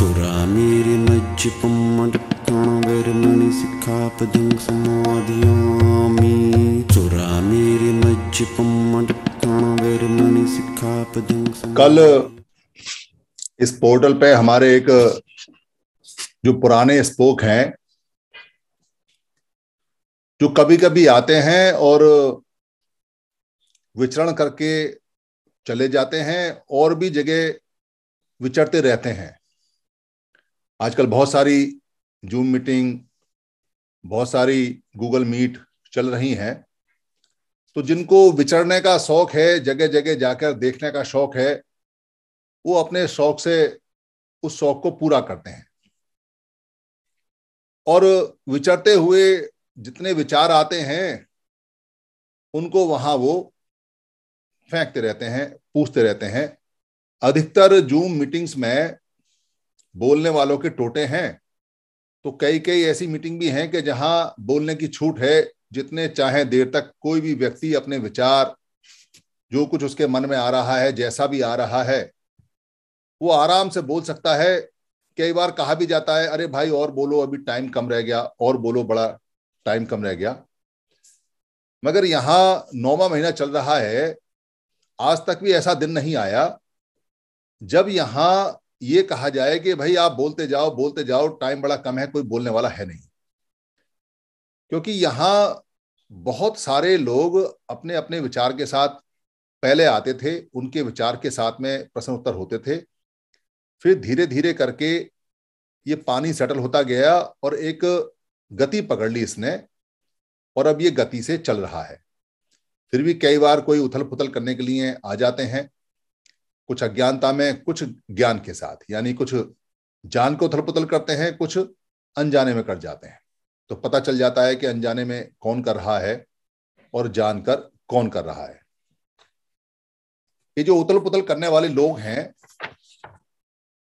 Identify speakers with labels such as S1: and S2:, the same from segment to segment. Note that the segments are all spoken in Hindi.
S1: चोरा मेरे मज्ज पम्मण मणि सिखा पदंग समाधियामी चोरा मेरे मज्ज पम्मण मणि सिखा पदंग कल इस पोर्टल पे हमारे एक
S2: जो पुराने स्पोक हैं जो कभी कभी आते हैं और विचरण करके चले जाते हैं और भी जगह विचरते रहते हैं आजकल बहुत सारी जूम मीटिंग बहुत सारी गूगल मीट चल रही हैं तो जिनको विचरने का शौक है जगह जगह जाकर देखने का शौक है वो अपने शौक से उस शौक को पूरा करते हैं और विचरते हुए जितने विचार आते हैं उनको वहां वो फेंकते रहते हैं पूछते रहते हैं अधिकतर जूम मीटिंग्स में बोलने वालों के टोटे हैं तो कई कई ऐसी मीटिंग भी हैं कि जहां बोलने की छूट है जितने चाहे देर तक कोई भी व्यक्ति अपने विचार जो कुछ उसके मन में आ रहा है जैसा भी आ रहा है वो आराम से बोल सकता है कई बार कहा भी जाता है अरे भाई और बोलो अभी टाइम कम रह गया और बोलो बड़ा टाइम कम रह गया मगर यहाँ नौवा महीना चल रहा है आज तक भी ऐसा दिन नहीं आया जब यहां ये कहा जाए कि भाई आप बोलते जाओ बोलते जाओ टाइम बड़ा कम है कोई बोलने वाला है नहीं क्योंकि यहां बहुत सारे लोग अपने अपने विचार के साथ पहले आते थे उनके विचार के साथ में प्रश्न उत्तर होते थे फिर धीरे धीरे करके ये पानी सेटल होता गया और एक गति पकड़ ली इसने और अब ये गति से चल रहा है फिर भी कई बार कोई उथल पुथल करने के लिए आ जाते हैं कुछ अज्ञानता में कुछ ज्ञान के साथ यानी कुछ जान को थलपुतल करते हैं कुछ अनजाने में कर जाते हैं तो पता चल जाता है कि अनजाने में कौन कर रहा है और जानकर कौन कर रहा है ये जो उतल पुतल करने वाले लोग हैं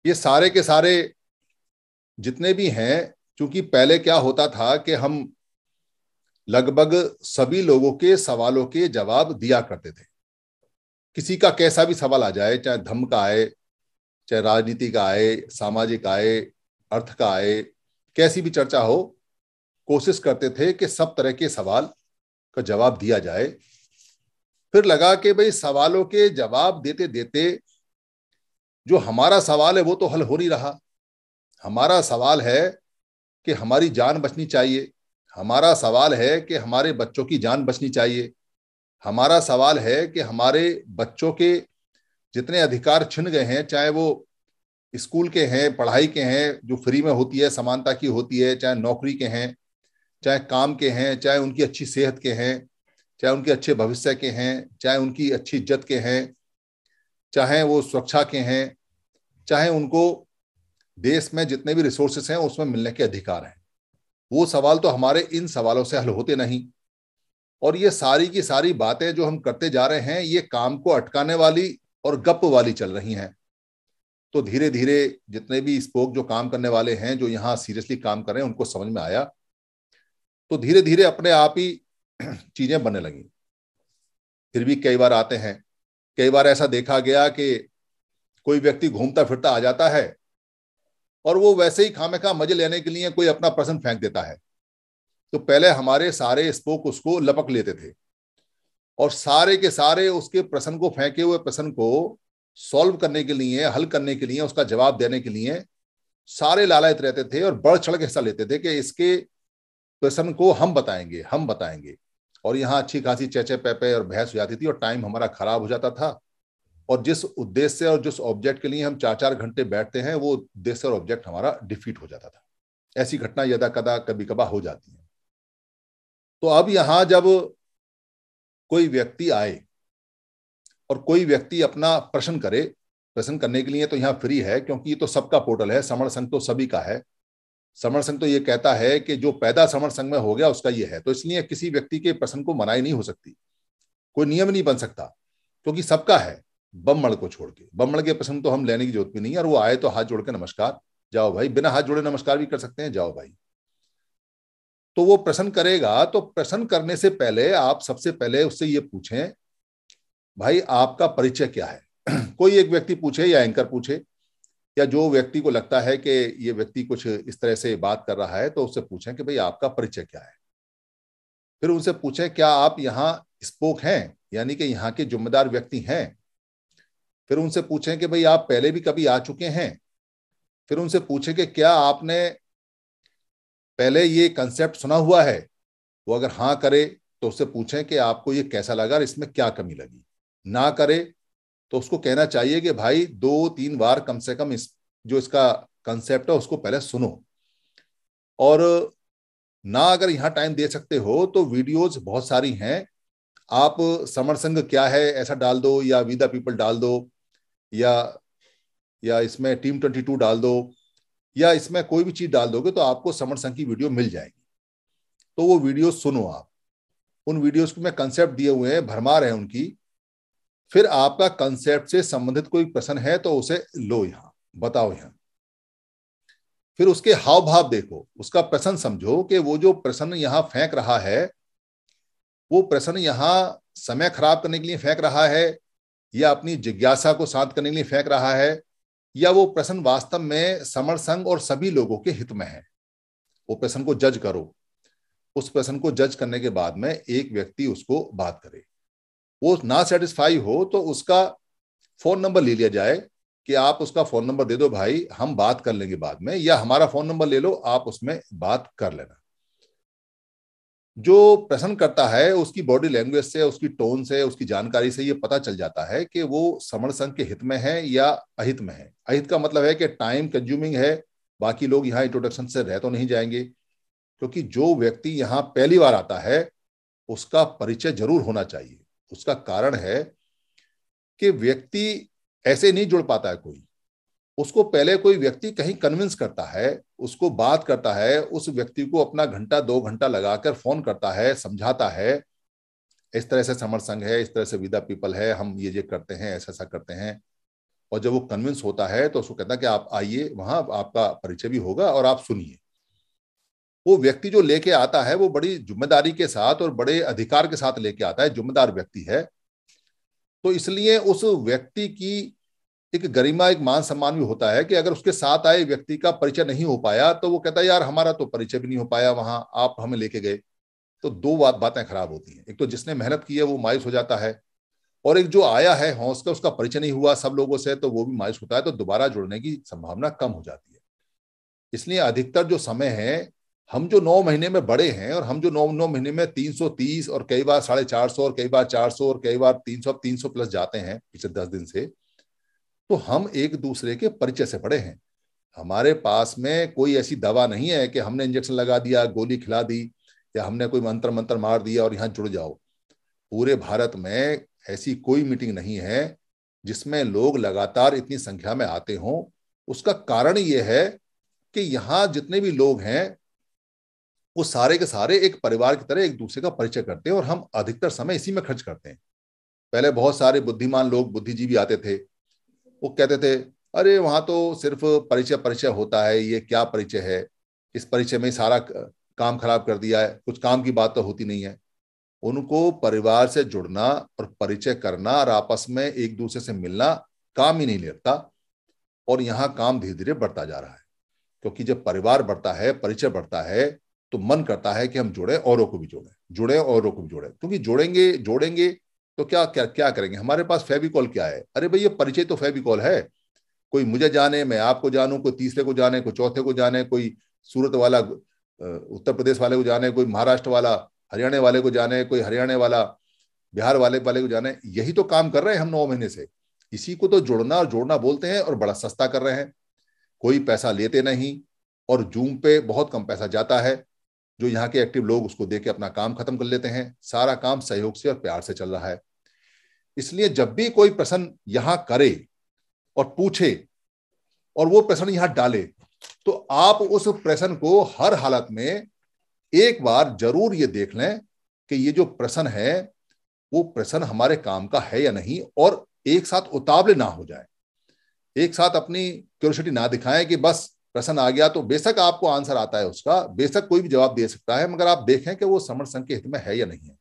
S2: ये सारे के सारे जितने भी हैं क्योंकि पहले क्या होता था कि हम लगभग सभी लोगों के सवालों के जवाब दिया करते थे किसी का कैसा भी सवाल आ जाए चाहे धर्म का आए चाहे राजनीति का आए सामाजिक आए अर्थ का आए कैसी भी चर्चा हो कोशिश करते थे कि सब तरह के सवाल का जवाब दिया जाए फिर लगा कि भाई सवालों के जवाब देते देते जो हमारा सवाल है वो तो हल हो नहीं रहा हमारा सवाल है कि हमारी जान बचनी चाहिए हमारा सवाल है कि हमारे बच्चों की जान बचनी चाहिए हमारा सवाल है कि हमारे बच्चों के जितने अधिकार छिन गए हैं चाहे वो स्कूल के हैं पढ़ाई के हैं जो फ्री में होती है समानता की होती है चाहे नौकरी के हैं चाहे काम के हैं चाहे उनकी अच्छी सेहत के हैं चाहे उनके अच्छे भविष्य के हैं चाहे उनकी अच्छी इज्जत के हैं चाहे वो सुरक्षा के हैं चाहे उनको देश में जितने भी रिसोर्सेस हैं उसमें मिलने के अधिकार हैं वो सवाल तो हमारे इन सवालों से हल होते नहीं और ये सारी की सारी बातें जो हम करते जा रहे हैं ये काम को अटकाने वाली और गप वाली चल रही हैं तो धीरे धीरे जितने भी स्पोक जो काम करने वाले हैं जो यहाँ सीरियसली काम कर रहे हैं उनको समझ में आया तो धीरे धीरे अपने आप ही चीजें बनने लगी फिर भी कई बार आते हैं कई बार ऐसा देखा गया कि कोई व्यक्ति घूमता फिरता आ जाता है और वो वैसे ही खामे खा मजे लेने के लिए कोई अपना पर्सन फेंक देता है तो पहले हमारे सारे स्पोक उसको लपक लेते थे और सारे के सारे उसके प्रश्न को फेंके हुए प्रश्न को सॉल्व करने के लिए हल करने के लिए उसका जवाब देने के लिए सारे लालयत रहते थे और बढ़ चढ़ के हिस्सा लेते थे कि इसके प्रश्न को हम बताएंगे हम बताएंगे और यहाँ अच्छी खासी चेचे पैपे और बहस हो जाती थी और टाइम हमारा खराब हो जाता था और जिस उद्देश्य और जिस ऑब्जेक्ट के लिए हम चार चार घंटे बैठते हैं वो उद्देश्य और ऑब्जेक्ट हमारा डिफीट हो जाता था ऐसी घटना यदा कदा कभी कभा हो जाती तो अब यहां जब कोई व्यक्ति आए और कोई व्यक्ति अपना प्रश्न करे प्रश्न करने के लिए तो यहाँ फ्री है क्योंकि ये तो सबका पोर्टल है समर संघ तो सभी का है समर संघ तो ये कहता है कि जो पैदा समर संघ में हो गया उसका ये है तो इसलिए किसी व्यक्ति के प्रश्न को मनाई नहीं हो सकती कोई नियम नहीं बन सकता क्योंकि सबका है बमण को छोड़ के बमण के प्रश्न तो हम लेने की जरूरत भी नहीं है और वो आए तो हाथ जोड़ के नमस्कार जाओ भाई बिना हाथ जोड़े नमस्कार भी कर सकते हैं जाओ भाई तो वो प्रश्न करेगा तो प्रश्न करने से पहले आप सबसे पहले उससे ये पूछें भाई आपका परिचय क्या है कोई एक व्यक्ति पूछे या एंकर पूछे या जो व्यक्ति को लगता है कि ये व्यक्ति कुछ इस तरह से बात कर रहा है तो उससे पूछें कि भाई आपका परिचय क्या है फिर उनसे पूछें क्या आप यहाँ स्पोक हैं यानी कि यहाँ के जिम्मेदार व्यक्ति हैं फिर उनसे पूछें कि भाई आप पहले भी कभी आ चुके हैं फिर उनसे पूछें कि क्या आपने पहले ये कंसेप्ट सुना हुआ है वो अगर हाँ करे तो उससे पूछें कि आपको ये कैसा लगा और इसमें क्या कमी लगी ना करे तो उसको कहना चाहिए कि भाई दो तीन बार कम से कम इस जो इसका कंसेप्ट है उसको पहले सुनो और ना अगर यहाँ टाइम दे सकते हो तो वीडियोज बहुत सारी हैं आप समर संघ क्या है ऐसा डाल दो या विदा पीपल डाल दो या या इसमें टीम ट्वेंटी टू डाल दो या इसमें कोई भी चीज डाल दोगे तो आपको समर संघ की वीडियो मिल जाएगी तो वो वीडियो सुनो आप उन वीडियोस को मैं कंसेप्ट दिए हुए हैं भरमा रहे उनकी फिर आपका कंसेप्ट से संबंधित कोई प्रश्न है तो उसे लो यहाँ बताओ यहाँ फिर उसके हाव भाव देखो उसका प्रश्न समझो कि वो जो प्रश्न यहाँ फेंक रहा है वो प्रश्न यहाँ समय खराब करने के लिए फेंक रहा है या अपनी जिज्ञासा को शांत करने के लिए फेंक रहा है या वो प्रश्न वास्तव में समर संघ और सभी लोगों के हित में है वो प्रश्न को जज करो उस प्रश्न को जज करने के बाद में एक व्यक्ति उसको बात करे वो ना सेटिस्फाई हो तो उसका फोन नंबर ले लिया जाए कि आप उसका फोन नंबर दे दो भाई हम बात कर लेंगे बाद में या हमारा फोन नंबर ले लो आप उसमें बात कर लेना जो प्रसन्न करता है उसकी बॉडी लैंग्वेज से उसकी टोन से उसकी जानकारी से ये पता चल जाता है कि वो समण संघ के हित में है या अहित में है अहित का मतलब है कि टाइम कंज्यूमिंग है बाकी लोग यहाँ इंट्रोडक्शन से रह तो नहीं जाएंगे क्योंकि जो व्यक्ति यहाँ पहली बार आता है उसका परिचय जरूर होना चाहिए उसका कारण है कि व्यक्ति ऐसे नहीं जुड़ पाता है कोई उसको पहले कोई व्यक्ति कहीं कन्विंस करता है उसको बात करता है उस व्यक्ति को अपना घंटा दो घंटा लगाकर फोन करता है समझाता है इस तरह से समर संघ है इस तरह से विदा पीपल है हम ये ये करते हैं ऐसा ऐसा करते हैं और जब वो कन्विंस होता है तो उसको कहता है कि आप आइए वहां आपका परिचय भी होगा और आप सुनिए वो व्यक्ति जो लेके आता है वो बड़ी जिम्मेदारी के साथ और बड़े अधिकार के साथ लेके आता है जिम्मेदार व्यक्ति है तो इसलिए उस व्यक्ति की एक गरिमा एक मान सम्मान भी होता है कि अगर उसके साथ आए व्यक्ति का परिचय नहीं हो पाया तो वो कहता है यार हमारा तो परिचय भी नहीं हो पाया वहां आप हमें लेके गए तो दो बात बातें खराब होती हैं एक तो जिसने मेहनत की है वो मायूस हो जाता है और एक जो आया है हौस का उसका परिचय नहीं हुआ सब लोगों से तो वो भी मायूस होता है तो दोबारा जुड़ने की संभावना कम हो जाती है इसलिए अधिकतर जो समय है हम जो नौ महीने में बड़े हैं और हम जो नौ नौ महीने में 330 और कई बार साढ़े चार सौ और कई बार 400 और कई बार 300 300 प्लस जाते हैं पिछले दस दिन से तो हम एक दूसरे के परिचय से पड़े हैं हमारे पास में कोई ऐसी दवा नहीं है कि हमने इंजेक्शन लगा दिया गोली खिला दी या हमने कोई मंत्र मंत्र मार दिया और यहाँ जुड़ जाओ पूरे भारत में ऐसी कोई मीटिंग नहीं है जिसमें लोग लगातार इतनी संख्या में आते हों उसका कारण यह है कि यहाँ जितने भी लोग हैं वो सारे के सारे एक परिवार की तरह एक दूसरे का परिचय करते हैं और हम अधिकतर समय इसी में खर्च करते हैं पहले बहुत सारे बुद्धिमान लोग बुद्धिजीवी आते थे वो कहते थे अरे वहां तो सिर्फ परिचय परिचय होता है ये क्या परिचय है इस परिचय में सारा काम खराब कर दिया है कुछ काम की बात तो होती नहीं है उनको परिवार से जुड़ना और परिचय करना और आपस में एक दूसरे से मिलना काम ही नहीं लगता और यहाँ काम धीरे धीरे बढ़ता जा रहा है क्योंकि जब परिवार बढ़ता है परिचय बढ़ता है तो मन करता है कि हम जुड़े औरों को भी जोड़ें जुड़े औरों को भी जोड़ें क्योंकि जोड़ेंगे जोड़ेंगे तो क्या क्या क्या करेंगे हमारे पास फेविकॉल क्या है अरे भाई ये परिचय तो फेविकॉल है कोई मुझे जाने मैं आपको जानूं कोई तीसरे को जाने कोई चौथे को जाने कोई सूरत वाला उत्तर प्रदेश वाले को जाने कोई महाराष्ट्र वाला हरियाणा वाले को जाने कोई हरियाणा वाला बिहार वाले वाले को जाने यही तो काम कर रहे हैं हम नौ महीने से इसी को तो जोड़ना और जोड़ना बोलते हैं और बड़ा सस्ता कर रहे हैं कोई पैसा लेते नहीं और जूम पे बहुत कम पैसा जाता है जो यहाँ के एक्टिव लोग उसको दे के अपना काम खत्म कर लेते हैं सारा काम सहयोग से और प्यार से चल रहा है इसलिए जब भी कोई प्रश्न यहां करे और पूछे और वो प्रश्न यहाँ डाले तो आप उस प्रश्न को हर हालत में एक बार जरूर ये देख लें कि ये जो प्रश्न है वो प्रश्न हमारे काम का है या नहीं और एक साथ उतावले ना हो जाए एक साथ अपनी क्यूरसिटी ना दिखाएं कि बस प्रश्न आ गया तो बेशक आपको आंसर आता है उसका बेशक कोई भी जवाब दे सकता है मगर आप देखें कि वो समर संघ के हित में है या नहीं है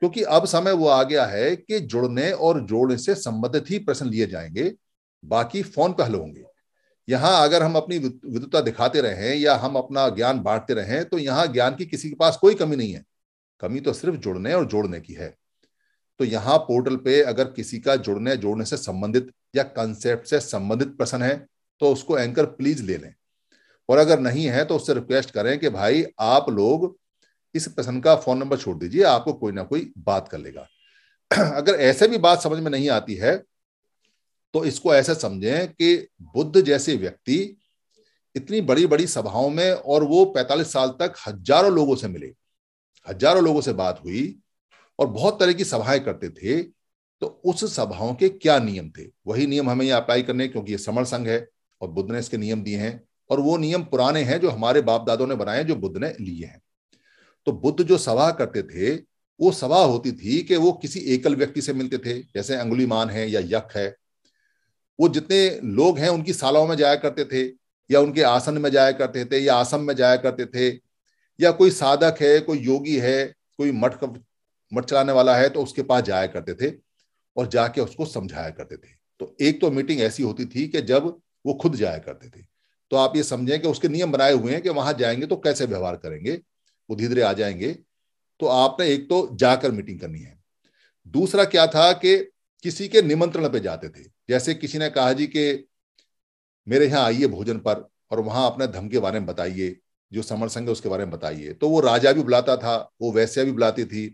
S2: क्योंकि अब समय वो आ गया है कि जुड़ने और जोड़ने से संबंधित ही प्रश्न लिए जाएंगे बाकी फोन पर हल होंगे यहाँ अगर हम अपनी विद्युता दिखाते रहे या हम अपना ज्ञान बांटते रहे तो यहां ज्ञान की किसी के पास कोई कमी नहीं है कमी तो सिर्फ जुड़ने और जोड़ने की है तो यहां पोर्टल पे अगर किसी का जुड़ने जोड़ने से संबंधित या कंसेप्ट से संबंधित प्रश्न है तो उसको एंकर प्लीज ले लें और अगर नहीं है तो उससे रिक्वेस्ट करें कि भाई आप लोग इस पर्सन का फोन नंबर छोड़ दीजिए आपको कोई ना कोई बात कर लेगा अगर ऐसे भी बात समझ में नहीं आती है तो इसको ऐसे समझें कि बुद्ध जैसे व्यक्ति इतनी बड़ी बड़ी सभाओं में और वो 45 साल तक हजारों लोगों से मिले हजारों लोगों से बात हुई और बहुत तरह की सभाएं करते थे तो उस सभाओं के क्या नियम थे वही नियम हमें यहाँ अप्लाई करने क्योंकि ये समर संघ है और बुद्ध ने इसके नियम दिए हैं और वो नियम पुराने हैं जो हमारे बाप दादों ने बनाए जो बुद्ध ने लिए हैं तो बुद्ध जो सभा करते थे वो सभा होती थी कि वो किसी एकल व्यक्ति से मिलते थे जैसे अंगुलीमान है या यक है वो जितने लोग हैं उनकी सालाओं में जाया करते थे या उनके आसन में जाया करते थे या आसम में जाया करते थे या कोई साधक है कोई योगी है कोई मठ मठ चलाने वाला है तो उसके पास जाया करते थे और जाके उसको समझाया करते थे तो एक तो मीटिंग ऐसी होती थी कि जब वो खुद जाया करते थे तो आप ये समझें कि उसके नियम बनाए हुए हैं कि वहां जाएंगे तो कैसे व्यवहार करेंगे वो धीरे धीरे आ जाएंगे तो आपने एक तो जाकर मीटिंग करनी है दूसरा क्या था कि किसी के निमंत्रण पे जाते थे जैसे किसी ने कहा जी के मेरे यहाँ आइए भोजन पर और वहां अपने धम के बारे में बताइए जो समर संघ है उसके बारे में बताइए तो वो राजा भी बुलाता था वो वैश्या भी बुलाती थी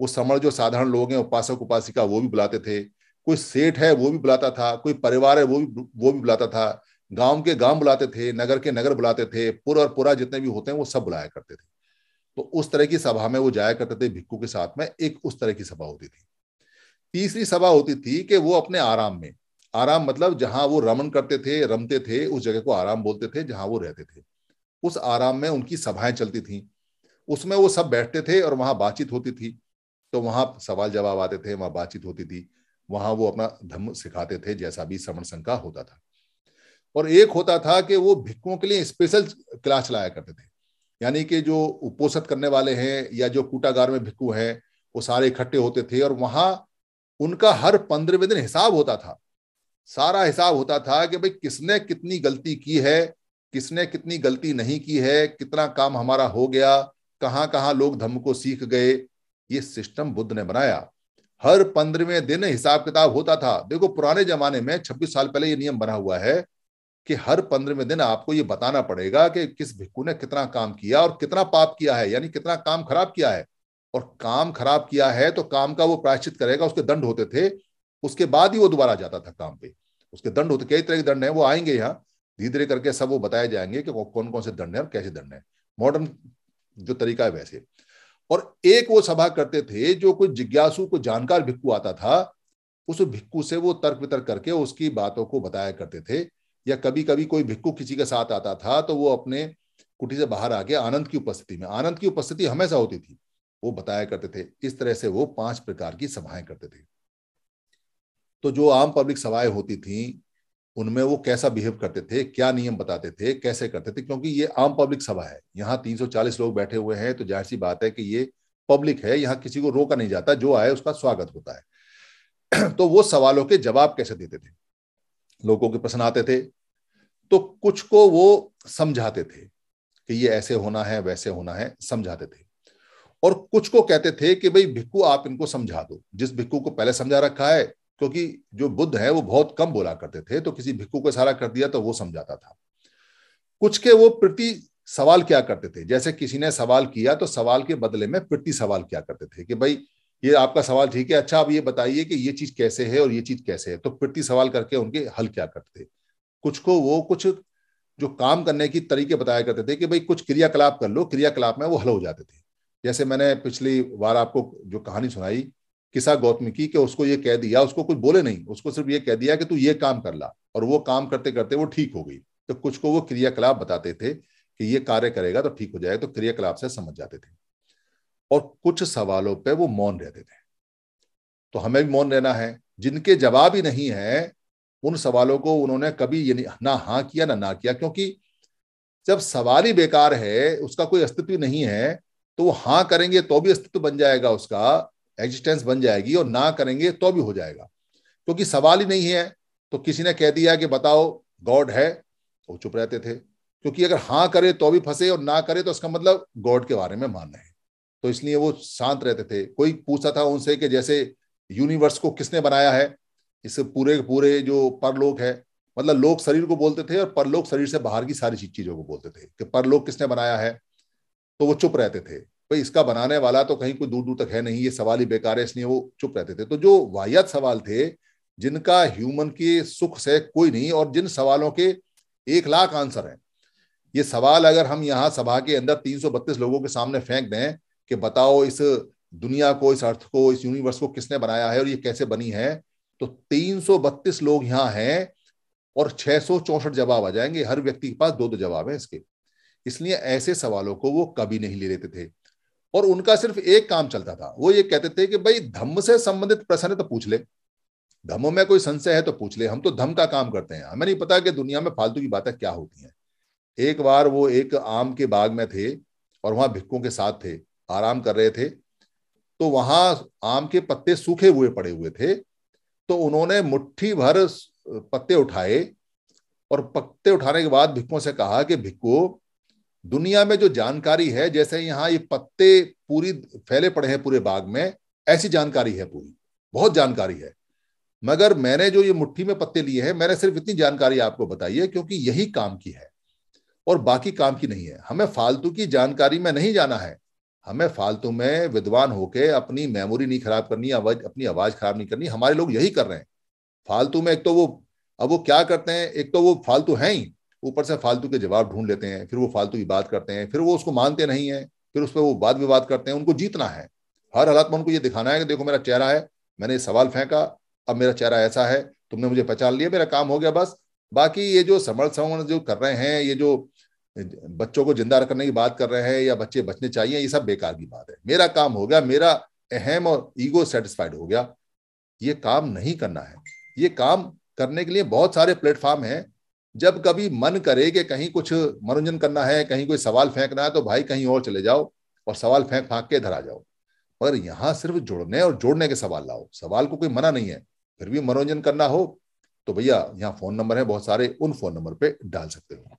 S2: वो समर जो साधारण लोग हैं उपासक उपासिका वो भी बुलाते थे कोई सेठ है वो भी बुलाता था कोई परिवार है वो भी वो भी बुलाता था गांव के गांव बुलाते थे नगर के नगर बुलाते थे पुर और पुरा जितने भी होते हैं वो सब बुलाया करते थे तो उस तरह की सभा में वो जाया करते थे भिक्कू के साथ में एक उस तरह की सभा होती थी तीसरी सभा होती थी कि वो अपने आराम में आराम मतलब जहां वो रमन करते थे रमते थे उस जगह को आराम बोलते थे जहां वो रहते थे उस आराम में उनकी सभाएं चलती थी उसमें वो सब बैठते थे और वहां बातचीत होती थी तो वहां सवाल जवाब आते थे वहां बातचीत होती थी वहां वो अपना धर्म सिखाते थे जैसा भी श्रवण संघ का होता था और एक होता था कि वो भिक्खुओं के लिए स्पेशल क्लास चलाया करते थे यानी कि जो उपोषित करने वाले हैं या जो कूटागार में भिक्कू हैं वो सारे इकट्ठे होते थे और वहां उनका हर पंद्रहवें दिन हिसाब होता था सारा हिसाब होता था कि भाई किसने कितनी गलती की है किसने कितनी गलती नहीं की है कितना काम हमारा हो गया कहाँ कहाँ लोग धर्म को सीख गए ये सिस्टम बुद्ध ने बनाया हर पंद्रहवें दिन हिसाब किताब होता था देखो पुराने जमाने में छब्बीस साल पहले ये नियम बना हुआ है कि हर पंद्रहवें दिन आपको ये बताना पड़ेगा कि किस भिक्कू ने कितना काम किया और कितना पाप किया है यानी कितना काम खराब किया है और काम खराब किया है तो काम का वो प्रायश्चित करेगा उसके दंड होते थे उसके बाद ही वो दोबारा जाता था काम पे उसके दंड होते कई तरह के दंड है वो आएंगे यहाँ धीरे धीरे करके सब वो बताए जाएंगे कि कौन कौन से दंड है और कैसे दंड है मॉडर्न जो तरीका है वैसे और एक वो सभा करते थे जो कोई जिज्ञासु को जानकार भिक्कू आता था उस भिक्कू से वो तर्क वितर्क करके उसकी बातों को बताया करते थे या कभी कभी कोई भिक्कू किसी के साथ आता था तो वो अपने कुटी से बाहर आके आनंद की उपस्थिति में आनंद की उपस्थिति हमेशा होती थी वो बताया करते थे इस तरह से वो पांच प्रकार की सभाएं करते थे तो जो आम पब्लिक सभाएं होती थी उनमें वो कैसा बिहेव करते थे क्या नियम बताते थे कैसे करते थे क्योंकि ये आम पब्लिक सभा है यहाँ 340 लोग बैठे हुए हैं तो जाहिर सी बात है कि ये पब्लिक है यहाँ किसी को रोका नहीं जाता जो आए उसका स्वागत होता है तो वो सवालों के जवाब कैसे देते थे लोगों के प्रश्न आते थे तो कुछ को वो समझाते थे कि ये ऐसे होना है वैसे होना है समझाते थे और कुछ को कहते थे कि भाई भिक्कू आप इनको समझा दो जिस भिक्कू को पहले समझा रखा है क्योंकि जो बुद्ध है वो बहुत कम बोला करते थे तो किसी भिक्खु को सारा कर दिया तो वो समझाता था कुछ के वो प्रति सवाल क्या करते थे जैसे किसी ने सवाल किया तो सवाल के बदले में प्रति सवाल क्या करते थे कि भाई ये आपका सवाल ठीक है अच्छा आप ये बताइए कि ये चीज कैसे है और ये चीज कैसे है तो प्रति सवाल करके उनके हल क्या करते थे कुछ को वो कुछ जो काम करने की तरीके बताया करते थे कि भाई कुछ क्रियाकलाप कर लो क्रियाकलाप में वो हल हो जाते थे जैसे मैंने पिछली बार आपको जो कहानी सुनाई किसा की कि उसको ये कह दिया उसको कुछ बोले नहीं उसको सिर्फ ये कह दिया कि तू ये काम कर ला और वो काम करते करते वो ठीक हो गई तो कुछ को वो क्रियाकलाप बताते थे कि ये कार्य करेगा तो ठीक हो जाएगा तो क्रियाकलाप से समझ जाते थे और कुछ सवालों पर वो मौन रहते थे तो हमें भी मौन रहना है जिनके जवाब ही नहीं है उन सवालों को उन्होंने कभी ये ना हाँ किया ना ना किया क्योंकि जब सवाल ही बेकार है उसका कोई अस्तित्व नहीं है तो वो हाँ करेंगे तो भी अस्तित्व बन जाएगा उसका एग्जिस्टेंस बन जाएगी और ना करेंगे तो भी हो जाएगा क्योंकि सवाल ही नहीं है तो किसी ने कह दिया कि बताओ गॉड है वो चुप रहते थे क्योंकि अगर हाँ करे तो भी फंसे और ना करे तो इसका मतलब गॉड के बारे में मानना है तो इसलिए वो शांत रहते थे कोई पूछता था उनसे कि जैसे यूनिवर्स को किसने बनाया है इस पूरे पूरे जो परलोक है मतलब लोग शरीर को बोलते थे और परलोक शरीर से बाहर की सारी चीज चीजों को बोलते थे कि परलोक किसने बनाया है तो वो चुप रहते थे भाई इसका बनाने वाला तो कहीं कोई दूर दूर तक है नहीं ये सवाल ही बेकार है इसलिए वो चुप रहते थे तो जो वाहियात सवाल थे जिनका ह्यूमन के सुख से कोई नहीं और जिन सवालों के एक लाख आंसर हैं ये सवाल अगर हम यहाँ सभा के अंदर तीन लोगों के सामने फेंक दें कि बताओ इस दुनिया को इस अर्थ को इस यूनिवर्स को किसने बनाया है और ये कैसे बनी है तो तीन लोग यहाँ हैं और छह जवाब आ जाएंगे हर व्यक्ति के पास दो दो जवाब हैं इसके इसलिए ऐसे सवालों को वो कभी नहीं ले लेते थे और उनका सिर्फ एक काम चलता था वो ये कहते थे कि भाई धम्म से संबंधित प्रश्न है तो पूछ ले धम्म में कोई संशय है तो पूछ ले हम तो धम्म का काम करते हैं हमें नहीं पता कि दुनिया में फालतू की बातें क्या होती हैं एक बार वो एक आम के बाग में थे और वहां भिक्कों के साथ थे आराम कर रहे थे तो वहां आम के पत्ते सूखे हुए पड़े हुए थे तो उन्होंने मुट्ठी भर पत्ते उठाए और पत्ते उठाने के बाद भिक्कों से कहा कि भिक्को दुनिया में जो जानकारी है जैसे यहाँ ये पत्ते पूरी फैले पड़े हैं पूरे बाग में ऐसी जानकारी है पूरी बहुत जानकारी है मगर मैंने जो ये मुट्ठी में पत्ते लिए हैं मैंने सिर्फ इतनी जानकारी आपको बताई है क्योंकि यही काम की है और बाकी काम की नहीं है हमें फालतू की जानकारी में नहीं जाना है हमें फालतू में विद्वान होके अपनी मेमोरी नहीं खराब करनी आवाज अपनी आवाज खराब नहीं करनी हमारे लोग यही कर रहे हैं फालतू में एक तो वो अब वो क्या करते हैं एक तो वो फालतू हैं ही ऊपर से फालतू के जवाब ढूंढ लेते हैं फिर वो फालतू की बात करते हैं फिर वो उसको मानते नहीं है फिर उस पर वो वाद विवाद करते हैं उनको जीतना है हर हालात में उनको ये दिखाना है कि देखो मेरा चेहरा है मैंने सवाल फेंका अब मेरा चेहरा ऐसा है तुमने मुझे पहचान लिया मेरा काम हो गया बस बाकी ये जो समर्थ समण जो कर रहे हैं ये जो बच्चों को जिंदा रखने की बात कर रहे हैं या बच्चे बचने चाहिए ये सब बेकार की बात है मेरा काम हो गया मेरा अहम और ईगो सेटिस्फाइड हो गया ये काम नहीं करना है ये काम करने के लिए बहुत सारे प्लेटफॉर्म हैं जब कभी मन करे कि कहीं कुछ मनोरंजन करना है कहीं कोई सवाल फेंकना है तो भाई कहीं और चले जाओ और सवाल फेंक फाक के इधर आ जाओ पर यहाँ सिर्फ जुड़ने और जोड़ने के सवाल लाओ सवाल को कोई मना नहीं है फिर भी मनोरंजन करना हो तो भैया यहाँ फोन नंबर है बहुत सारे उन फोन नंबर पे डाल सकते हो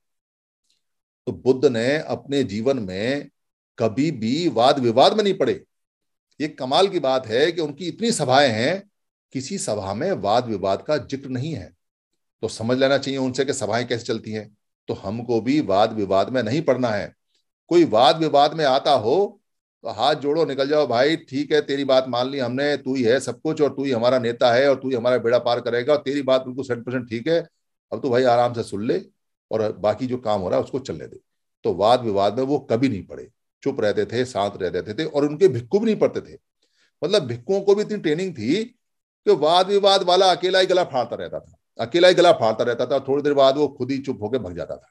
S2: तो बुद्ध ने अपने जीवन में कभी भी वाद विवाद में नहीं पड़े ये कमाल की बात है कि उनकी इतनी सभाएं हैं किसी सभा में वाद विवाद का जिक्र नहीं है तो समझ लेना चाहिए उनसे कि सभाएं कैसे चलती हैं तो हमको भी वाद विवाद में नहीं पड़ना है कोई वाद विवाद में आता हो तो हाथ जोड़ो निकल जाओ भाई ठीक है तेरी बात मान ली हमने तू ही है सब कुछ और तू ही हमारा नेता है और तू ही हमारा बेड़ा पार करेगा और तेरी बात बिल्कुल सैट परसेंट ठीक है अब तो भाई आराम से सुन ले और बाकी जो काम हो रहा है उसको चलने दे तो वाद विवाद में वो कभी नहीं पड़े चुप रहते थे शांत रहते थे, थे और उनके भिक्कू भी नहीं पड़ते थे मतलब भिक्कुओं को भी इतनी ट्रेनिंग थी कि वाद विवाद वाला अकेला ही गला फाड़ता रहता था अकेला ही गला फाड़ता रहता था थोड़ी देर बाद वो खुद ही चुप होकर भग जाता था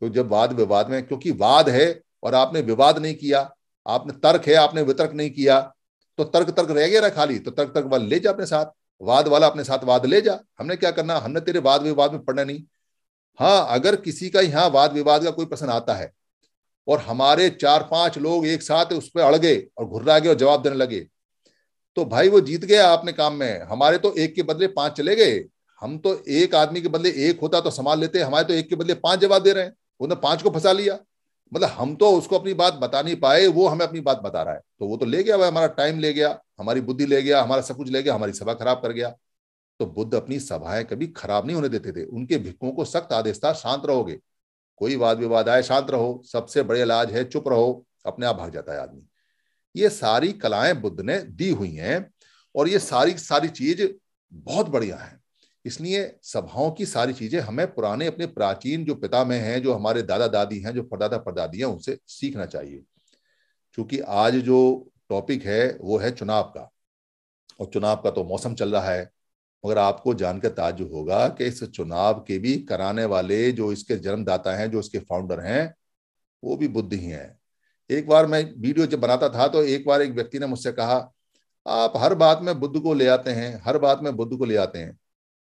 S2: तो जब वाद विवाद में क्योंकि वाद है और आपने विवाद नहीं किया आपने तर्क है आपने वितर्क नहीं किया तो तर्क तर्क रह गया खाली तो तर्क तर्क वाल ले जा अपने साथ वाद वाला अपने साथ वाद ले जा हमने क्या करना हमने तेरे वाद विवाद में पढ़ना नहीं हाँ अगर किसी का यहाँ वाद विवाद का कोई प्रश्न आता है और हमारे चार पांच लोग एक साथ उस पर अड़ गए और घुर्रा गए और जवाब देने लगे तो भाई वो जीत गया आपने काम में हमारे तो एक के बदले पांच चले गए हम तो एक आदमी के बदले एक होता तो संभाल लेते हमारे तो एक के बदले पांच जवाब दे रहे हैं उन्होंने पांच को फंसा लिया मतलब हम तो उसको अपनी बात बता नहीं पाए वो हमें अपनी बात बता रहा है तो वो तो ले गया भाई हमारा टाइम ले गया हमारी बुद्धि ले गया हमारा सब कुछ ले गया हमारी सभा खराब कर गया तो बुद्ध अपनी सभाएं कभी खराब नहीं होने देते थे उनके भिक्खुओं को सख्त आदेश था शांत रहोगे कोई वाद विवाद आए शांत रहो सबसे बड़े इलाज है चुप रहो अपने आप भाग जाता है आदमी ये सारी कलाएं बुद्ध ने दी हुई हैं और ये सारी सारी चीज बहुत बढ़िया है इसलिए सभाओं की सारी चीजें हमें पुराने अपने प्राचीन जो पिता में हैं जो हमारे दादा दादी हैं जो परदादा परदादी हैं उनसे सीखना चाहिए क्योंकि आज जो टॉपिक है वो है चुनाव का और चुनाव का तो मौसम चल रहा है मगर आपको जानकर ताजु होगा कि इस चुनाव के भी कराने वाले जो इसके जन्मदाता हैं जो इसके फाउंडर हैं वो भी बुद्ध ही हैं एक बार मैं वीडियो जब बनाता था तो एक बार एक व्यक्ति ने मुझसे कहा आप हर बात में बुद्ध को ले आते हैं हर बात में बुद्ध को ले आते हैं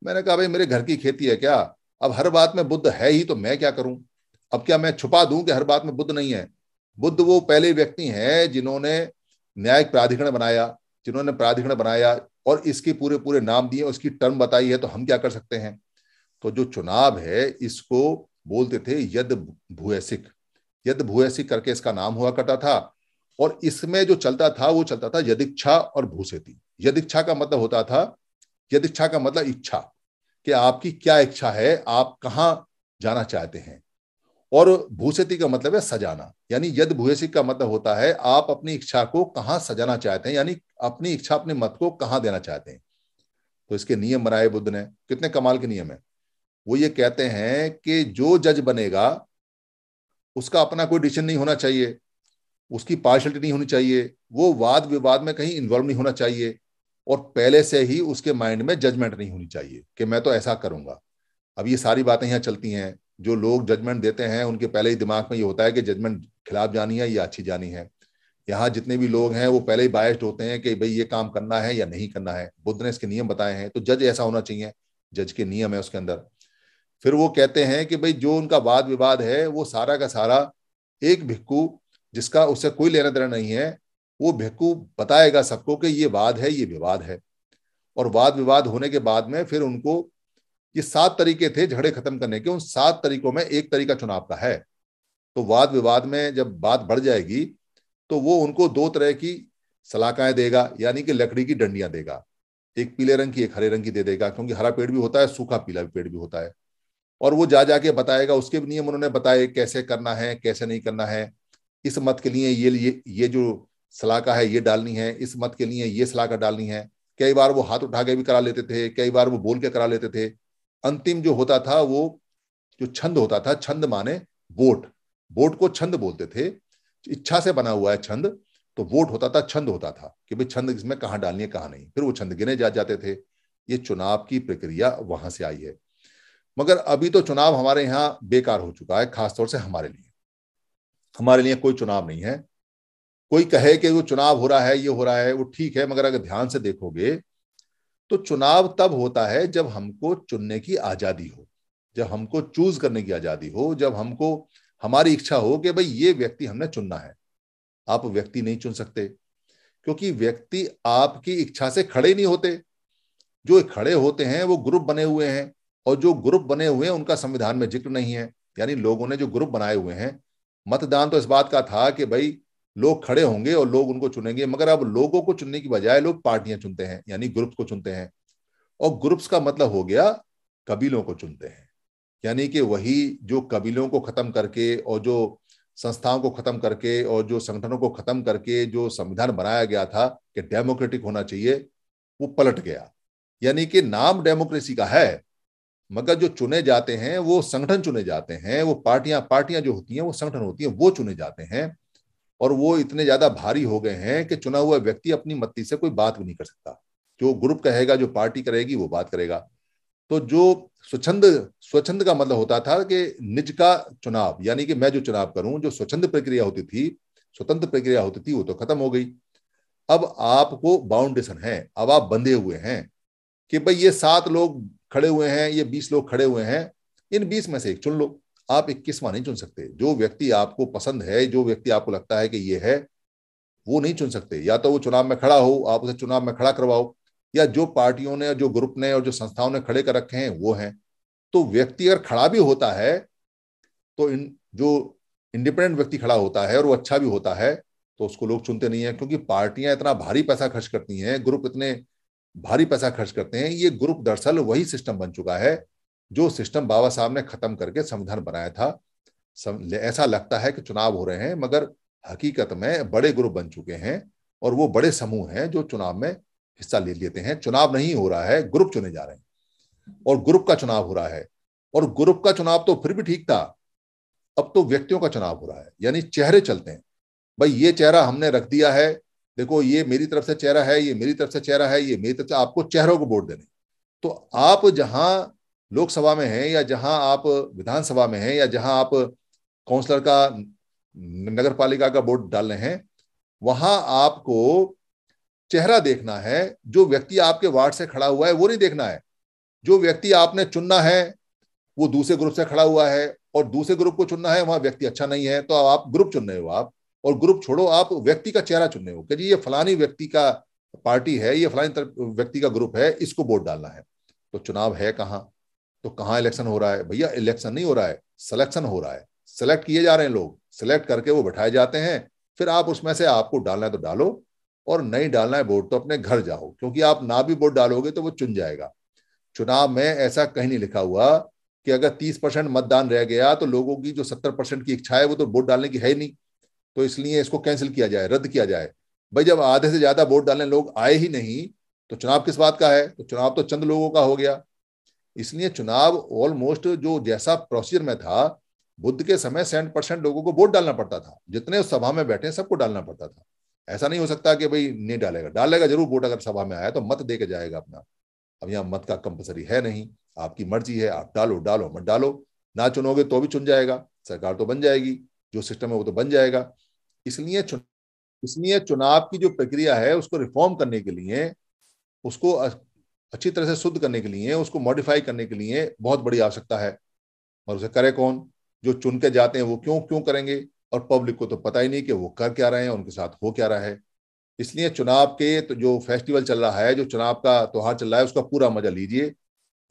S2: मैंने कहा भाई मेरे घर की खेती है क्या अब हर बात में बुद्ध है ही तो मैं क्या करूं अब क्या मैं छुपा दूं कि हर बात में बुद्ध नहीं है बुद्ध वो पहले व्यक्ति हैं जिन्होंने न्यायिक प्राधिकरण बनाया जिन्होंने प्राधिकरण बनाया और इसके पूरे पूरे नाम दिए उसकी टर्म बताई है तो हम क्या कर सकते हैं तो जो चुनाव है इसको बोलते थे यद भूयसिक यद भूयसिक करके इसका नाम हुआ करता था और इसमें जो चलता था वो चलता था यदिक्षा और भूसेती यदिक्षा का मतलब होता था यदिच्छा का मतलब इच्छा कि आपकी क्या इच्छा है आप कहाँ जाना चाहते हैं और भूसति का मतलब है सजाना यानी यद भूयसी का मतलब होता है आप अपनी इच्छा को कहाँ सजाना चाहते हैं यानी अपनी इच्छा अपने मत को कहाँ देना चाहते हैं तो इसके नियम बनाए बुद्ध ने कितने कमाल के नियम है वो ये कहते हैं कि जो जज बनेगा उसका अपना कोई डिसीजन नहीं होना चाहिए उसकी पार्शलिटी नहीं होनी चाहिए वो वाद विवाद में कहीं इन्वॉल्व नहीं होना चाहिए और पहले से ही उसके माइंड में जजमेंट नहीं होनी चाहिए कि मैं तो ऐसा करूंगा अब ये सारी बातें यहाँ चलती हैं जो लोग जजमेंट देते हैं उनके पहले ही दिमाग में ये होता है कि जजमेंट खिलाफ जानी है या अच्छी जानी है यहाँ जितने भी लोग हैं वो पहले ही बायस्ड होते हैं कि भाई ये काम करना है या नहीं करना है बुद्ध ने इसके नियम बताए हैं तो जज ऐसा होना चाहिए जज के नियम है उसके अंदर फिर वो कहते हैं कि भाई जो उनका वाद विवाद है वो सारा का सारा एक भिक्कू जिसका उससे कोई लेना देना नहीं है वो बेवकूफ बताएगा सबको कि ये वाद है ये विवाद है और वाद विवाद होने के बाद में फिर उनको ये सात तरीके थे झगड़े खत्म करने के उन सात तरीकों में एक तरीका चुनाव का है तो वाद विवाद में जब बात बढ़ जाएगी तो वो उनको दो तरह की सलाकाएं देगा यानी कि लकड़ी की डंडियां देगा एक पीले रंग की एक हरे रंग की दे देगा क्योंकि हरा पेड़ भी होता है सूखा पीला पेड़ भी होता है और वो जा जाके बताएगा उसके भी नियम उन्होंने बताए कैसे करना है कैसे नहीं करना है इस मत के लिए ये ये, ये जो सलाह का है ये डालनी है इस मत के लिए ये का डालनी है कई बार वो हाथ उठा के भी करा लेते थे कई बार वो बोल के करा लेते थे अंतिम जो होता था वो जो छंद होता था छंद माने वोट वोट को छंद बोलते थे इच्छा से बना हुआ है छंद तो वोट होता था छंद होता था कि भाई छंद इसमें कहाँ डालनी है कहाँ नहीं फिर वो छंद गिने जा जाते थे ये चुनाव की प्रक्रिया वहां से आई है मगर अभी तो चुनाव हमारे यहाँ बेकार हो चुका है खासतौर से हमारे लिए हमारे लिए कोई चुनाव नहीं है कोई कहे कि वो चुनाव हो रहा है ये हो रहा है वो ठीक है मगर अगर ध्यान से देखोगे तो चुनाव तब होता है जब हमको चुनने की आजादी हो जब हमको चूज करने की आजादी हो जब हमको हमारी इच्छा हो कि भाई ये व्यक्ति हमने चुनना है आप व्यक्ति नहीं चुन सकते क्योंकि व्यक्ति आपकी इच्छा से खड़े नहीं होते जो खड़े होते हैं वो ग्रुप बने हुए हैं और जो ग्रुप बने हुए हैं उनका संविधान में जिक्र नहीं है यानी लोगों ने जो ग्रुप बनाए हुए हैं मतदान तो इस बात का था कि भाई लोग खड़े होंगे और लोग उनको चुनेंगे मगर अब लोगों को चुनने की बजाय लोग पार्टियां चुनते हैं यानी ग्रुप्स को चुनते हैं और ग्रुप्स का मतलब हो गया कबीलों को चुनते हैं यानी कि वही जो कबीलों को खत्म करके और जो संस्थाओं को खत्म करके और जो संगठनों को खत्म करके जो संविधान बनाया गया था कि डेमोक्रेटिक होना चाहिए वो पलट गया यानी कि नाम डेमोक्रेसी का है मगर जो चुने जाते हैं वो संगठन चुने जाते हैं वो पार्टियां पार्टियां जो होती हैं वो संगठन होती हैं वो चुने जाते हैं और वो इतने ज्यादा भारी हो गए हैं कि चुना हुआ व्यक्ति अपनी मत्ती से कोई बात भी नहीं कर सकता जो ग्रुप कहेगा जो पार्टी करेगी वो बात करेगा तो जो स्वच्छंद स्वच्छंद का मतलब होता था कि निज का चुनाव यानी कि मैं जो चुनाव करूं जो स्वच्छंद प्रक्रिया होती थी स्वतंत्र प्रक्रिया होती थी वो तो खत्म हो गई अब आपको बाउंडेशन है अब आप बंधे हुए हैं कि भाई ये सात लोग खड़े हुए हैं ये बीस लोग खड़े हुए हैं इन बीस में से एक चुन लो आप इक्कीसवां नहीं चुन सकते जो व्यक्ति आपको पसंद है जो व्यक्ति आपको लगता है कि ये है वो नहीं चुन सकते या तो वो चुनाव में खड़ा हो आप उसे चुनाव में खड़ा करवाओ या जो पार्टियों ने जो ग्रुप ने और जो संस्थाओं ने खड़े कर रखे हैं वो हैं तो व्यक्ति अगर खड़ा भी होता है तो इन जो इंडिपेंडेंट व्यक्ति खड़ा होता है और वो अच्छा भी होता है तो उसको लोग चुनते नहीं है क्योंकि पार्टियां इतना भारी पैसा खर्च करती हैं ग्रुप इतने भारी पैसा खर्च करते हैं ये ग्रुप दरअसल वही सिस्टम बन चुका है जो सिस्टम बाबा साहब ने खत्म करके संविधान बनाया था ऐसा लगता है कि चुनाव हो रहे हैं मगर हकीकत में बड़े ग्रुप बन चुके हैं और वो बड़े समूह हैं जो चुनाव में हिस्सा ले लेते हैं चुनाव नहीं हो रहा है ग्रुप चुने जा रहे हैं और ग्रुप का चुनाव हो रहा है और ग्रुप का चुनाव तो फिर भी ठीक था अब तो व्यक्तियों का चुनाव हो रहा है यानी चेहरे चलते हैं भाई ये चेहरा हमने रख दिया है देखो ये मेरी तरफ से चेहरा है ये मेरी तरफ से चेहरा है ये मेरी तरफ से आपको चेहरों को वोट देने तो आप जहां लोकसभा में हैं या जहां आप विधानसभा में हैं या जहां आप काउंसलर का नगर पालिका का वोट डाल रहे हैं वहां आपको चेहरा देखना है जो व्यक्ति आपके वार्ड से खड़ा हुआ है वो नहीं देखना है जो व्यक्ति आपने चुनना है वो दूसरे ग्रुप से खड़ा हुआ है और दूसरे ग्रुप को चुनना है वहां व्यक्ति अच्छा नहीं है तो आप ग्रुप चुन रहे हो आप और ग्रुप छोड़ो आप व्यक्ति का चेहरा चुन रहे हो क्या ये फलानी व्यक्ति का पार्टी है ये फलानी व्यक्ति का ग्रुप है इसको वोट डालना है तो चुनाव है कहाँ तो कहाँ इलेक्शन हो रहा है भैया इलेक्शन नहीं हो रहा है सिलेक्शन हो रहा है सिलेक्ट किए जा रहे हैं लोग सिलेक्ट करके वो बैठाए जाते हैं फिर आप उसमें से आपको डालना है तो डालो और नहीं डालना है वोट तो अपने घर जाओ क्योंकि आप ना भी वोट डालोगे तो वो चुन जाएगा चुनाव में ऐसा कहीं नहीं लिखा हुआ कि अगर 30 परसेंट मतदान रह गया तो लोगों की जो 70 परसेंट की इच्छा है वो तो वोट डालने की है नहीं तो इसलिए इसको कैंसिल किया जाए रद्द किया जाए भाई जब आधे से ज्यादा वोट डालने लोग आए ही नहीं तो चुनाव किस बात का है तो चुनाव तो चंद लोगों का हो गया इसलिए चुनाव ऑलमोस्ट जो जैसा प्रोसीजर में था बुद्ध के समय सेंट परसेंट लोगों को वोट डालना पड़ता था जितने सभा में बैठे सबको डालना पड़ता था ऐसा नहीं हो सकता कि भाई नहीं डालेगा डालेगा जरूर वोट अगर सभा में आया तो मत दे के जाएगा अपना अब यहाँ मत का कंपलसरी है नहीं आपकी मर्जी है आप डालो डालो मत डालो ना चुनोगे तो भी चुन जाएगा सरकार तो बन जाएगी जो सिस्टम है वो तो बन जाएगा इसलिए चुन इसलिए चुनाव की जो प्रक्रिया है उसको रिफॉर्म करने के लिए उसको अच्छी तरह से शुद्ध करने के लिए उसको मॉडिफाई करने के लिए बहुत बड़ी आवश्यकता है और उसे करे कौन जो चुन के जाते हैं वो क्यों क्यों करेंगे और पब्लिक को तो पता ही नहीं कि वो कर क्या रहे हैं उनके साथ हो क्या रहा है इसलिए चुनाव के तो जो फेस्टिवल चल रहा है जो चुनाव का त्यौहार चल रहा है उसका पूरा मजा लीजिए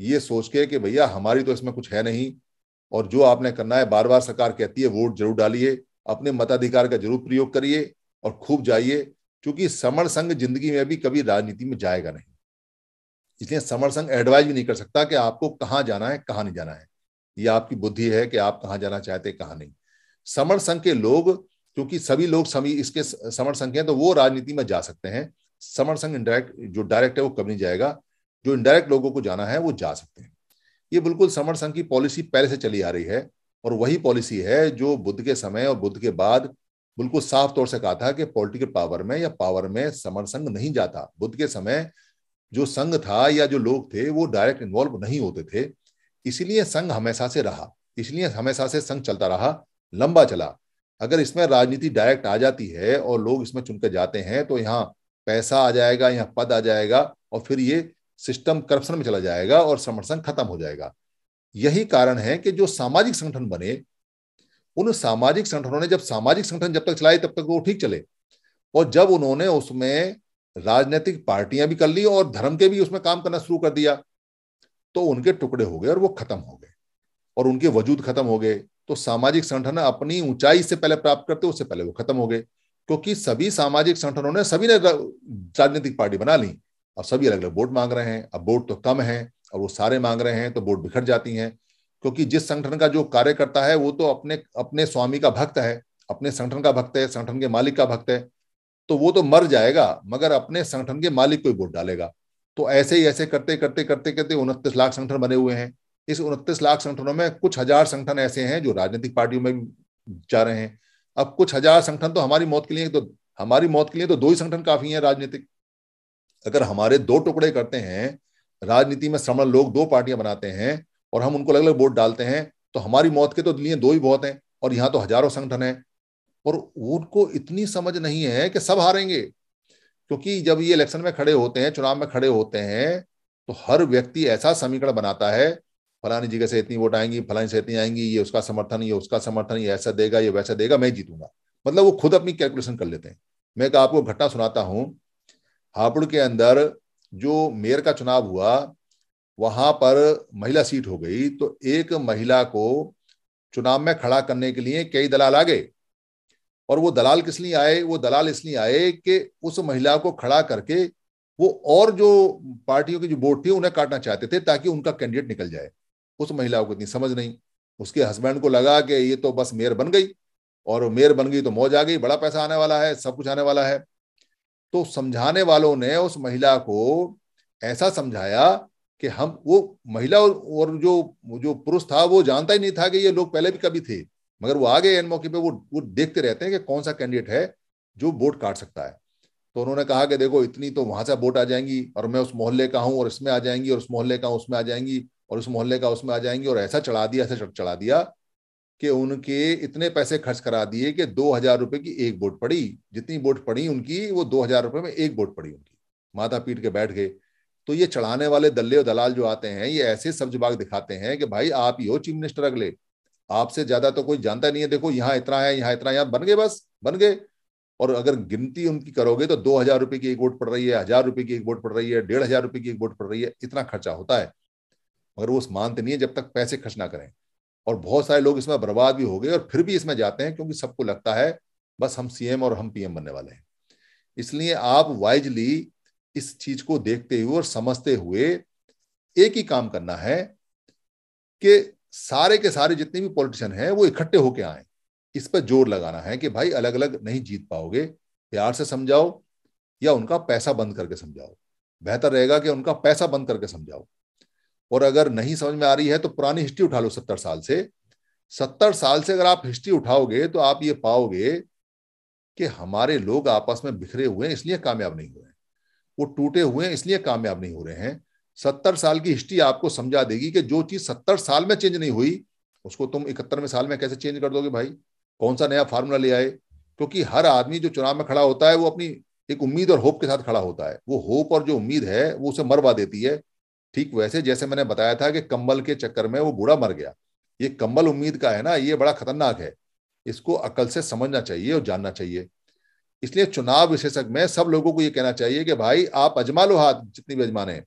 S2: ये सोच के कि भैया हमारी तो इसमें कुछ है नहीं और जो आपने करना है बार बार सरकार कहती है वोट जरूर डालिए अपने मताधिकार का जरूर प्रयोग करिए और खूब जाइए क्योंकि समर संघ जिंदगी में भी कभी राजनीति में जाएगा नहीं इसलिए समर संघ एडवाइज भी नहीं कर सकता कि आपको कहाँ जाना है कहाँ नहीं जाना है ये आपकी बुद्धि है कि आप कहाँ जाना चाहते कहाँ नहीं समर संघ के लोग क्योंकि सभी लोग सभी इसके समर संघ हैं तो वो राजनीति में जा सकते हैं समर संघ इंडायरेक्ट जो डायरेक्ट है वो कभी नहीं जाएगा जो इंडायरेक्ट लोगों को जाना है वो जा सकते हैं ये बिल्कुल समर संघ की पॉलिसी पहले से चली आ रही है और वही पॉलिसी है जो बुद्ध के समय और बुद्ध के बाद बिल्कुल साफ तौर से कहा था कि पॉलिटिकल पावर में या पावर में समर संघ नहीं जाता बुद्ध के समय जो संघ था या जो लोग थे वो डायरेक्ट इन्वॉल्व नहीं होते थे इसलिए संघ हमेशा से रहा इसलिए हमेशा से संघ चलता रहा लंबा चला अगर इसमें राजनीति डायरेक्ट आ जाती है और लोग इसमें चुनकर जाते हैं तो यहाँ पैसा आ जाएगा यहाँ पद आ जाएगा और फिर ये सिस्टम करप्शन में चला जाएगा और समर्थन खत्म हो जाएगा यही कारण है कि जो सामाजिक संगठन बने उन सामाजिक संगठनों ने जब सामाजिक संगठन जब तक चलाए तब तक वो ठीक चले और जब उन्होंने उसमें राजनीतिक पार्टियां भी कर ली और धर्म के भी उसमें काम करना शुरू कर दिया तो उनके टुकड़े हो गए और वो खत्म हो गए और उनके वजूद खत्म हो गए तो सामाजिक संगठन अपनी ऊंचाई से पहले प्राप्त करते उससे पहले वो खत्म हो गए क्योंकि सभी सामाजिक संगठनों ने सभी ने राजनीतिक पार्टी बना ली और सभी अलग अलग वोट मांग रहे हैं अब वोट तो कम है और वो सारे मांग रहे हैं तो वोट बिखर जाती हैं क्योंकि जिस संगठन का जो कार्यकर्ता है वो तो अपने अपने स्वामी का भक्त है अपने संगठन का भक्त है संगठन के मालिक का भक्त है तो वो तो मर जाएगा मगर अपने संगठन के मालिक को ही वोट डालेगा तो ऐसे ही ऐसे करते करते करते करते उनतीस लाख संगठन बने हुए हैं इस उनतीस लाख संगठनों में कुछ हजार संगठन ऐसे हैं जो राजनीतिक पार्टियों में जा रहे हैं अब कुछ हजार संगठन तो हमारी मौत के लिए तो हमारी मौत के लिए तो दो ही संगठन काफी हैं राजनीतिक अगर हमारे दो टुकड़े करते हैं राजनीति में श्रमण लोग दो पार्टियां बनाते हैं और हम उनको अलग अलग वोट डालते हैं तो हमारी मौत के तो लिए दो ही बहुत हैं और यहाँ तो हजारों संगठन हैं और उनको इतनी समझ नहीं है कि सब हारेंगे क्योंकि जब ये इलेक्शन में खड़े होते हैं चुनाव में खड़े होते हैं तो हर व्यक्ति ऐसा समीकरण बनाता है फलानी जगह से इतनी वोट आएंगी फलानी से इतनी आएंगी ये उसका समर्थन ये उसका समर्थन ये ऐसा देगा ये वैसा देगा मैं जीतूंगा मतलब वो खुद अपनी कैलकुलेशन कर लेते हैं मैं आपको घटना सुनाता हूं हापुड़ के अंदर जो मेयर का चुनाव हुआ वहां पर महिला सीट हो गई तो एक महिला को चुनाव में खड़ा करने के लिए कई दलाल आ गए और वो दलाल किस लिए आए वो दलाल इसलिए आए कि उस महिला को खड़ा करके वो और जो पार्टियों की जो वोट थी उन्हें काटना चाहते थे ताकि उनका कैंडिडेट निकल जाए उस महिला को इतनी समझ नहीं उसके हस्बैंड को लगा कि ये तो बस मेयर बन गई और मेयर बन गई तो मौज आ गई बड़ा पैसा आने वाला है सब कुछ आने वाला है तो समझाने वालों ने उस महिला को ऐसा समझाया कि हम वो महिला और जो जो पुरुष था वो जानता ही नहीं था कि ये लोग पहले भी कभी थे मगर वो आ गए एन मौके पे वो वो देखते रहते हैं कि कौन सा कैंडिडेट है जो वोट काट सकता है तो उन्होंने कहा कि देखो इतनी तो वहां से वोट आ जाएंगी और मैं उस मोहल्ले का हूँ और इसमें आ जाएंगी और उस मोहल्ले का उसमें आ जाएंगी और उस मोहल्ले का उसमें आ जाएंगी और ऐसा चढ़ा दिया ऐसा चढ़ा दिया कि उनके इतने पैसे खर्च करा दिए कि दो हजार रुपये की एक वोट पड़ी जितनी वोट पड़ी उनकी वो दो हजार रुपये में एक वोट पड़ी उनकी माता पीट के बैठ गए तो ये चढ़ाने वाले दल्ले और दलाल जो आते हैं ये ऐसे सब्जबाग दिखाते हैं कि भाई आप ही हो चीफ मिनिस्टर अगले आपसे ज्यादा तो कोई जानता नहीं है देखो यहाँ इतना है यहाँ इतना यहाँ बन गए बस बन गए और अगर गिनती उनकी करोगे तो दो हजार रुपए की एक वोट पड़ रही है हजार रुपए की एक वोट पड़ रही है डेढ़ हजार रुपए की एक वोट पड़ रही है इतना खर्चा होता है मगर वो मानते नहीं है जब तक पैसे खर्च ना करें और बहुत सारे लोग इसमें बर्बाद भी हो गए और फिर भी इसमें जाते हैं क्योंकि सबको लगता है बस हम सीएम और हम पीएम बनने वाले हैं इसलिए आप वाइजली इस चीज को देखते हुए और समझते हुए एक ही काम करना है कि सारे के सारे जितने भी पॉलिटिशियन हैं वो इकट्ठे होके आए इस पर जोर लगाना है कि भाई अलग अलग नहीं जीत पाओगे प्यार से समझाओ या उनका पैसा बंद करके समझाओ बेहतर रहेगा कि उनका पैसा बंद करके समझाओ और अगर नहीं समझ में आ रही है तो पुरानी हिस्ट्री उठा लो सत्तर साल से सत्तर साल से अगर आप हिस्ट्री उठाओगे तो आप ये पाओगे कि हमारे लोग आपस में बिखरे हुए हैं इसलिए कामयाब नहीं हुए हैं वो टूटे हुए हैं इसलिए कामयाब नहीं हो रहे हैं सत्तर साल की हिस्ट्री आपको समझा देगी कि जो चीज सत्तर साल में चेंज नहीं हुई उसको तुम इकहत्तरवें साल में कैसे चेंज कर दोगे भाई कौन सा नया फार्मूला ले आए क्योंकि हर आदमी जो चुनाव में खड़ा होता है वो अपनी एक उम्मीद और होप के साथ खड़ा होता है वो होप और जो उम्मीद है वो उसे मरवा देती है ठीक वैसे जैसे मैंने बताया था कि कंबल के चक्कर में वो बूढ़ा मर गया ये कंबल उम्मीद का है ना ये बड़ा खतरनाक है इसको अकल से समझना चाहिए और जानना चाहिए इसलिए चुनाव विशेषज्ञ में सब लोगों को ये कहना चाहिए कि भाई आप अजमा लो हाथ जितनी भी अजमाने हैं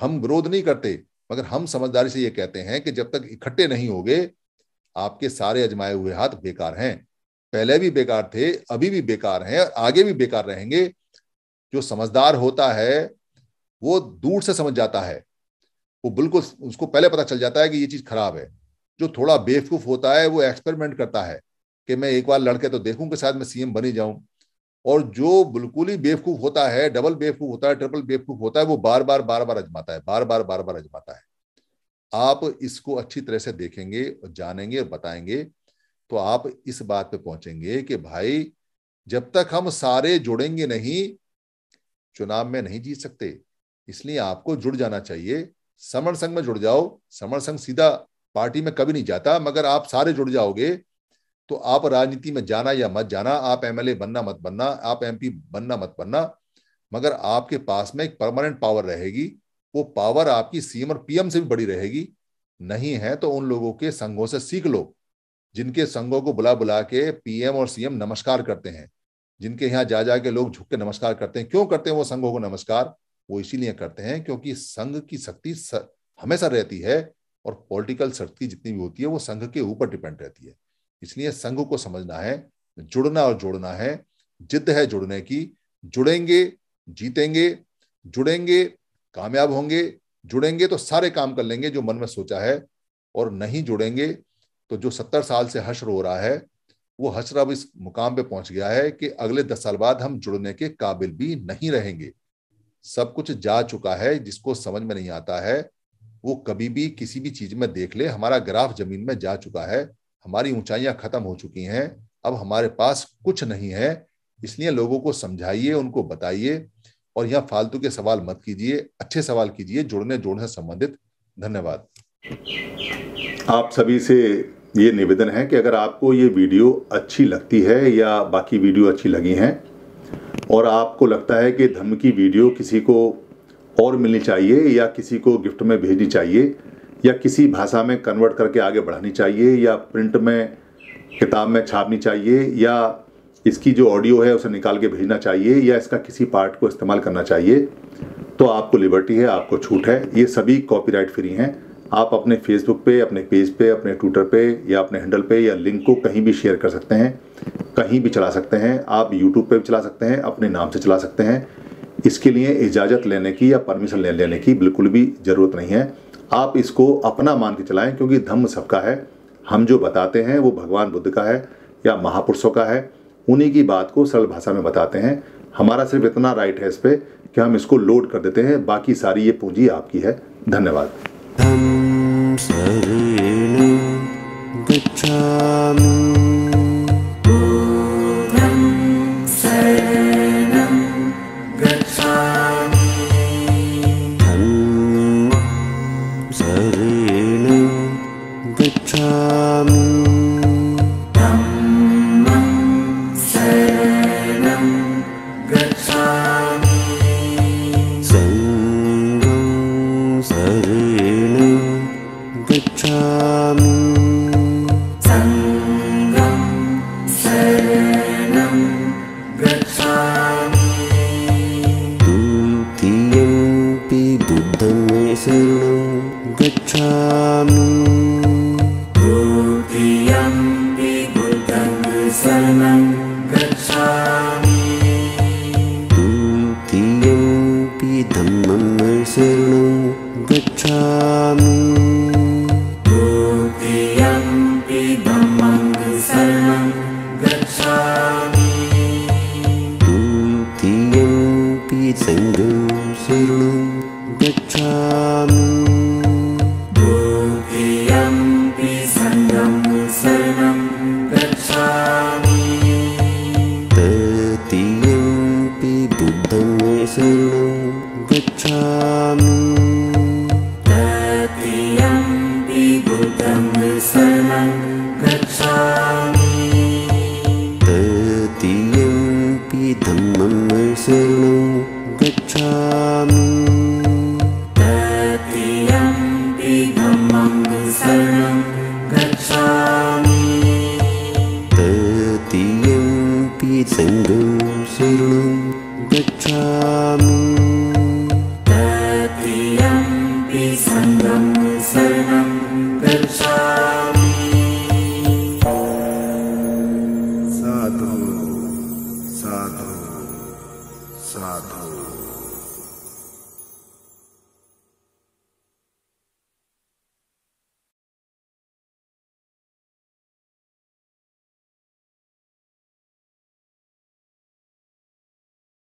S2: हम विरोध नहीं करते मगर हम समझदारी से ये कहते हैं कि जब तक इकट्ठे नहीं हो आपके सारे अजमाए हुए हाथ बेकार हैं पहले भी बेकार थे अभी भी बेकार हैं और आगे भी बेकार रहेंगे जो समझदार होता है वो दूर से समझ जाता है वो बिल्कुल उसको पहले पता चल जाता है कि ये चीज खराब है जो थोड़ा बेवकूफ होता है वो एक्सपेरिमेंट करता है कि मैं एक बार लड़के तो देखूं कि शायद मैं सीएम बनी जाऊं और जो बिल्कुल ही बेवकूफ होता है डबल बेवकूफ होता है ट्रिपल बेवकूफ होता है वो बार बार बार बार अजमाता है बार बार बार बार अजमाता है आप इसको अच्छी तरह से देखेंगे और जानेंगे और बताएंगे तो आप इस बात पे पहुंचेंगे कि भाई जब तक हम सारे जुड़ेंगे नहीं चुनाव में नहीं जीत सकते इसलिए आपको जुड़ जाना चाहिए समर संघ में जुड़ जाओ समर संघ सीधा पार्टी में कभी नहीं जाता मगर आप सारे जुड़ जाओगे तो आप राजनीति में जाना या मत जाना आप एमएलए बनना मत बनना आप एमपी बनना मत बनना मगर आपके पास में एक परमानेंट पावर रहेगी वो पावर आपकी सीएम और पीएम से भी बड़ी रहेगी नहीं है तो उन लोगों के संघों से सीख लो जिनके संघों को बुला बुला के पीएम और सीएम नमस्कार करते हैं जिनके यहाँ जा जाके लोग झुक के नमस्कार करते हैं क्यों करते हैं वो संघों को नमस्कार वो इसीलिए करते हैं क्योंकि संघ की शक्ति हमेशा रहती है और पॉलिटिकल शक्ति जितनी भी होती है वो संघ के ऊपर डिपेंड रहती है इसलिए संघ को समझना है जुड़ना और जोड़ना है जिद है जुड़ने की जुड़ेंगे जीतेंगे जुड़ेंगे कामयाब होंगे जुड़ेंगे तो सारे काम कर लेंगे जो मन में सोचा है और नहीं जुड़ेंगे तो जो सत्तर साल से हश्र हो रहा है वो हश्र अब इस मुकाम पे पहुंच गया है कि अगले दस साल बाद हम जुड़ने के काबिल भी नहीं रहेंगे सब कुछ जा चुका है जिसको समझ में नहीं आता है वो कभी भी किसी भी चीज में देख ले हमारा ग्राफ जमीन में जा चुका है हमारी ऊंचाइयां खत्म हो चुकी हैं अब हमारे पास कुछ नहीं है इसलिए लोगों को समझाइए उनको बताइए और यहाँ फालतू के सवाल मत कीजिए अच्छे सवाल कीजिए जुड़ने जोड़ने संबंधित धन्यवाद आप सभी से ये निवेदन है कि अगर आपको ये वीडियो अच्छी लगती है या बाकी वीडियो अच्छी लगी हैं और आपको लगता है कि धमकी वीडियो किसी को और मिलनी चाहिए या किसी को गिफ्ट में भेजनी चाहिए या किसी भाषा में कन्वर्ट करके आगे बढ़ानी चाहिए या प्रिंट में किताब में छापनी चाहिए या इसकी जो ऑडियो है उसे निकाल के भेजना चाहिए या इसका किसी पार्ट को इस्तेमाल करना चाहिए तो आपको लिबर्टी है आपको छूट है ये सभी कॉपीराइट फ्री हैं आप अपने फेसबुक पे अपने पेज पे अपने ट्विटर पे या अपने हैंडल पे या लिंक को कहीं भी शेयर कर सकते हैं कहीं भी चला सकते हैं आप यूट्यूब पे भी चला सकते हैं अपने नाम से चला सकते हैं इसके लिए इजाज़त लेने की या परमिशन लेने की बिल्कुल भी ज़रूरत नहीं है आप इसको अपना मान के चलाएं क्योंकि धम्म सबका है हम जो बताते हैं वो भगवान बुद्ध का है या महापुरुषों का है उन्हीं की बात को सरल भाषा में बताते हैं हमारा सिर्फ इतना राइट है इस पर कि हम इसको लोड कर देते हैं बाकी सारी ये पूंजी आपकी है धन्यवाद